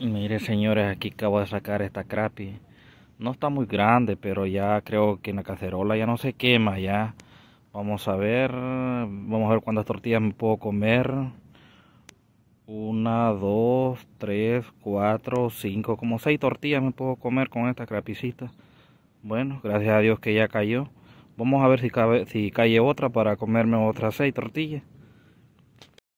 Mire señores, aquí acabo de sacar esta crapi. No está muy grande, pero ya creo que en la cacerola ya no se quema ya. Vamos a ver, vamos a ver cuántas tortillas me puedo comer. Una, dos, tres, cuatro, cinco, como seis tortillas me puedo comer con esta crapicita. Bueno, gracias a Dios que ya cayó. Vamos a ver si, si cae otra para comerme otras seis tortillas.